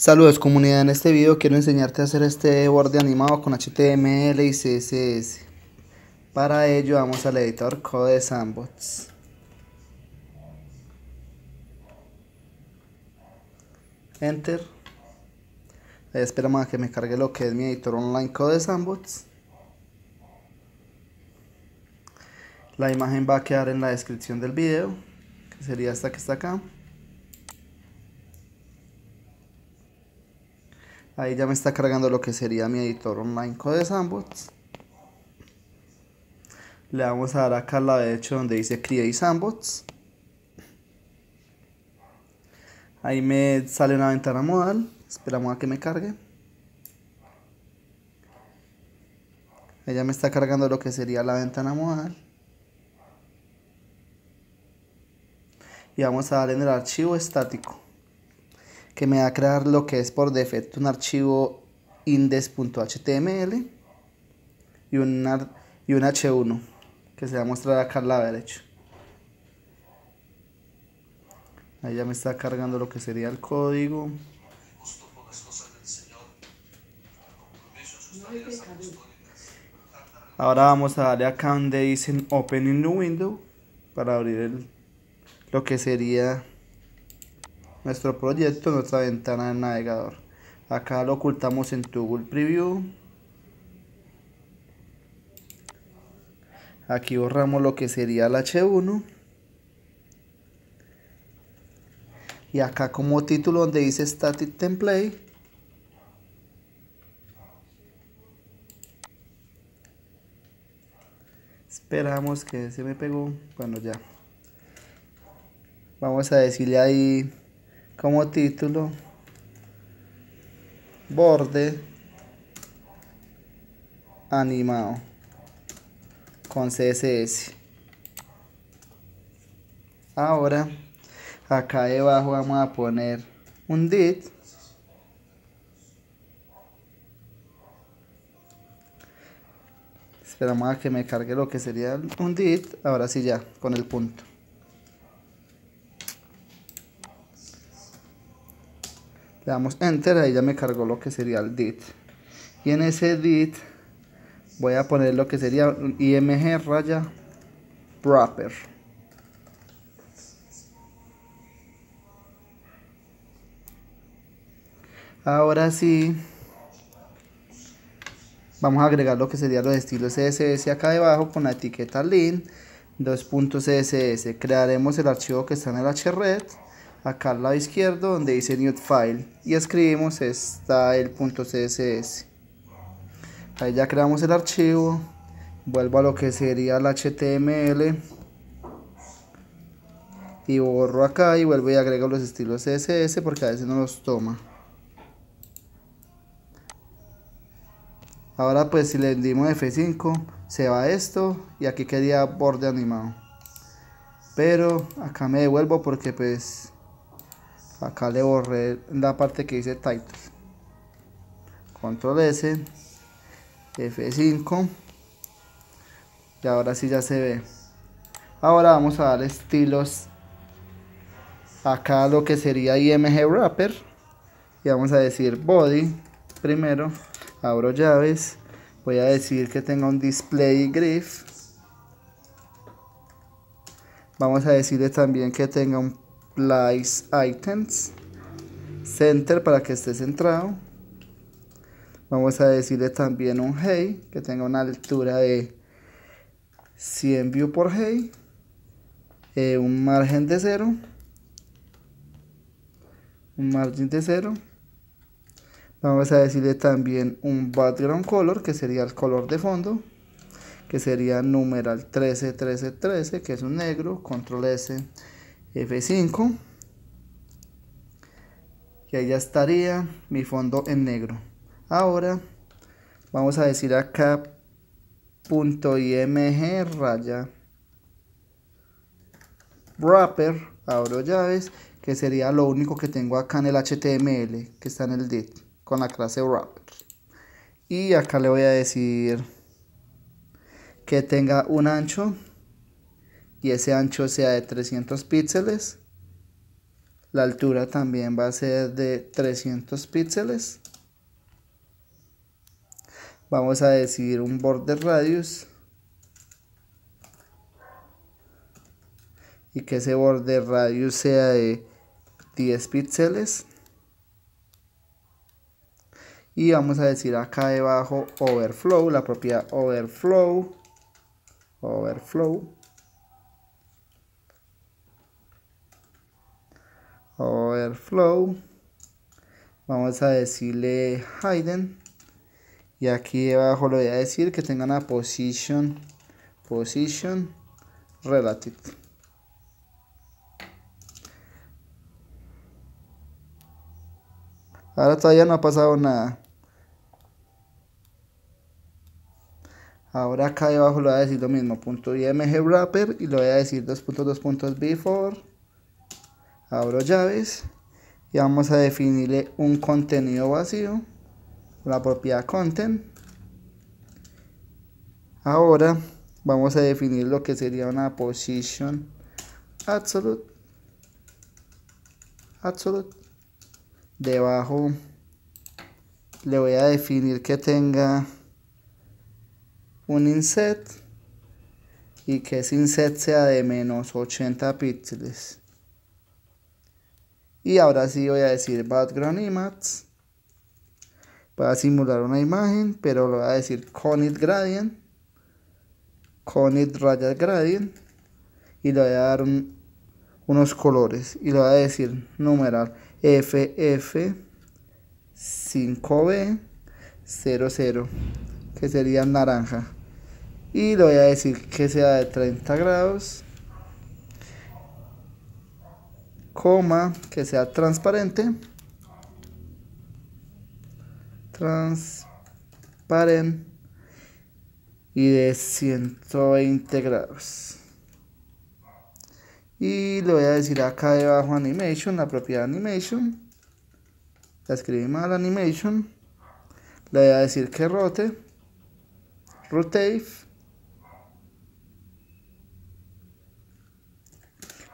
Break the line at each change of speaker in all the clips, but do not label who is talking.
Saludos comunidad, en este video quiero enseñarte a hacer este borde animado con HTML y CSS. Para ello vamos al editor Code Sandbox. Enter. Eh, Esperamos a que me cargue lo que es mi editor online Code Sandbox. La imagen va a quedar en la descripción del video, que sería esta que está acá. Ahí ya me está cargando lo que sería mi editor online Code Sandbox. Le vamos a dar acá a la derecha donde dice Create Sandbox. Ahí me sale una ventana modal. Esperamos a que me cargue. Ella me está cargando lo que sería la ventana modal. Y vamos a darle en el archivo estático que me va a crear lo que es por defecto un archivo index.html y un, h1 que se va a mostrar acá al lado derecho. Ahí ya me está cargando lo que sería el código. Ahora vamos a darle acá donde dicen Open in the window para abrir el, lo que sería nuestro proyecto, nuestra ventana de navegador. Acá lo ocultamos en tu Google Preview. Aquí borramos lo que sería el H1. Y acá como título donde dice Static Template. Esperamos que se me pegó. Bueno, ya. Vamos a decirle ahí como título borde animado con CSS. Ahora acá debajo vamos a poner un dit esperamos a que me cargue lo que sería un dit ahora sí ya con el punto damos enter ahí ya me cargó lo que sería el dit y en ese dit voy a poner lo que sería img raya proper ahora sí vamos a agregar lo que sería los estilos CSS acá debajo con la etiqueta link 2.css crearemos el archivo que está en el hred acá al lado izquierdo donde dice new file y escribimos está el punto css ahí ya creamos el archivo vuelvo a lo que sería el html y borro acá y vuelvo y agrego los estilos css porque a veces no los toma ahora pues si le dimos F5 se va esto y aquí quería borde animado pero acá me devuelvo porque pues acá le borré la parte que dice Titles. control S F5 y ahora sí ya se ve ahora vamos a dar estilos acá lo que sería img wrapper y vamos a decir body primero abro llaves voy a decir que tenga un display grid vamos a decirle también que tenga un Place Items. Center para que esté centrado. Vamos a decirle también un Hey, que tenga una altura de 100 view por Hey. Eh, un margen de 0. Un margen de 0. Vamos a decirle también un background color, que sería el color de fondo. Que sería numeral 13 13, 13, que es un negro. Control S F5 y ahí ya estaría mi fondo en negro ahora vamos a decir acá punto img raya wrapper abro llaves que sería lo único que tengo acá en el html que está en el div con la clase wrapper y acá le voy a decir que tenga un ancho y ese ancho sea de 300 píxeles. La altura también va a ser de 300 píxeles. Vamos a decidir un borde radius. Y que ese borde radius sea de 10 píxeles. Y vamos a decir acá debajo overflow, la propiedad overflow. Overflow overflow vamos a decirle hidden y aquí abajo le voy a decir que tenga una position position relative ahora todavía no ha pasado nada ahora acá debajo lo voy a decir lo mismo punto img wrapper y le voy a decir dos puntos before abro llaves y vamos a definirle un contenido vacío la propiedad content ahora vamos a definir lo que sería una position absolute absolute debajo le voy a definir que tenga un inset y que ese inset sea de menos 80 píxeles y ahora sí voy a decir background image para simular una imagen, pero lo voy a decir con Conit Gradient, Conit Raya Gradient, y le voy a dar unos colores, y le voy a decir numeral FF5B00, que sería naranja, y le voy a decir que sea de 30 grados, coma, que sea transparente. Transparente. Y de 120 grados. Y le voy a decir acá debajo animation, la propiedad animation. La escribí mal animation. Le voy a decir que rote. Rotate.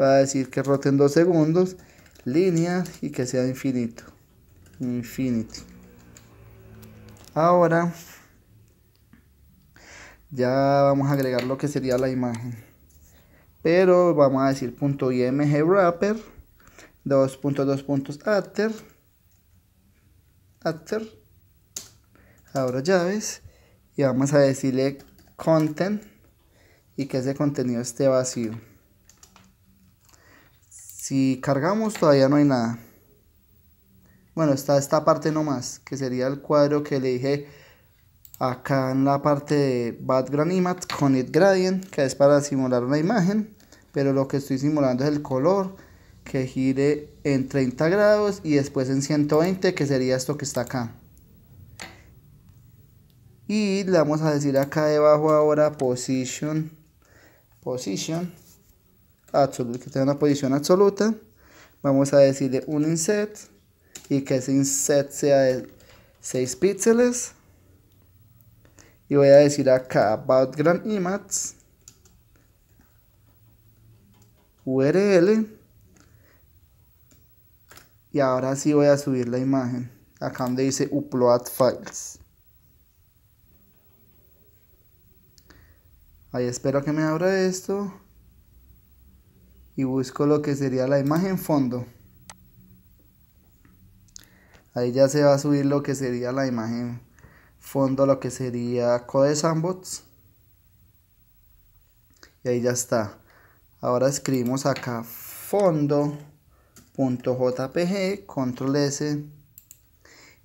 va a decir que rote en dos segundos, línea, y que sea infinito. Infinity. Ahora ya vamos a agregar lo que sería la imagen. Pero vamos a decir punto .img wrapper 2.2 puntos after ahora llaves y vamos a decirle content y que ese contenido esté vacío. Si cargamos todavía no hay nada. Bueno, está esta parte nomás, que sería el cuadro que le dije acá en la parte de Background Image con It Gradient, que es para simular una imagen, pero lo que estoy simulando es el color que gire en 30 grados y después en 120, que sería esto que está acá. Y le vamos a decir acá debajo ahora Position, Position, que tenga una posición absoluta, vamos a decirle un inset y que ese inset sea de 6 píxeles. Y voy a decir acá about grand image URL. Y ahora sí voy a subir la imagen. Acá donde dice upload files. Ahí espero que me abra esto y busco lo que sería la imagen fondo. Ahí ya se va a subir lo que sería la imagen fondo, lo que sería Code Sandbox. Y ahí ya está. Ahora escribimos acá fondo.jpg, control S,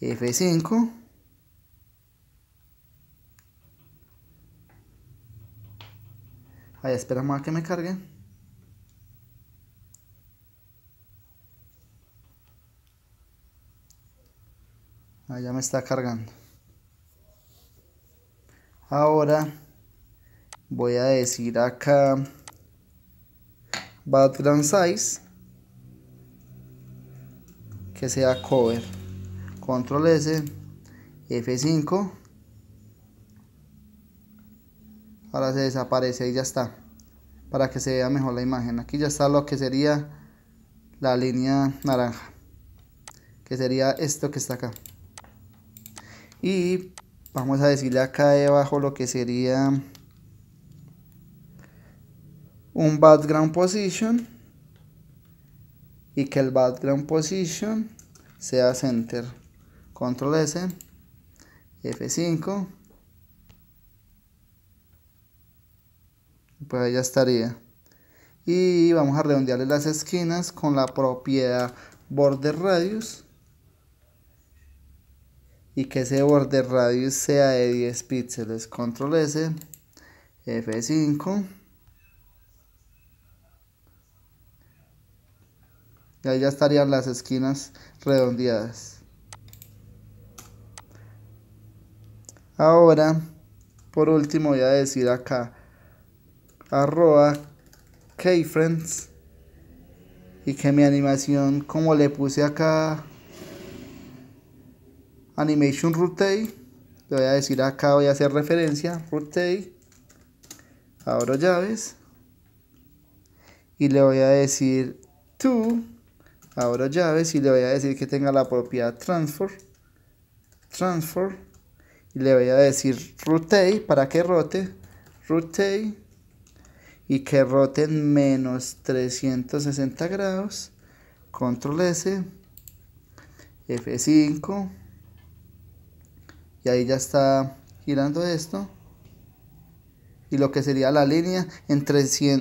F5. Ahí esperamos a que me cargue. Ah, ya me está cargando ahora voy a decir acá background size que sea cover control s f5 ahora se desaparece y ya está para que se vea mejor la imagen aquí ya está lo que sería la línea naranja que sería esto que está acá y vamos a decirle acá debajo lo que sería un background position y que el background position sea center control S F5 pues ahí ya estaría y vamos a redondearle las esquinas con la propiedad border radius y que ese borde radius sea de 10 píxeles. Control S, F5. Y ahí ya estarían las esquinas redondeadas. Ahora, por último voy a decir acá, arroba friends y que mi animación como le puse acá Animation Rotate. Le voy a decir acá, voy a hacer referencia. Rotate. Abro llaves. Y le voy a decir to. Abro llaves y le voy a decir que tenga la propiedad transfer. Transfer. Y le voy a decir rotate para que rote. Rotate. Y que rote en menos 360 grados. Control S. F5 ahí ya está girando esto y lo que sería la línea en,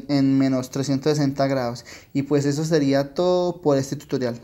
en menos 360 grados y pues eso sería todo por este tutorial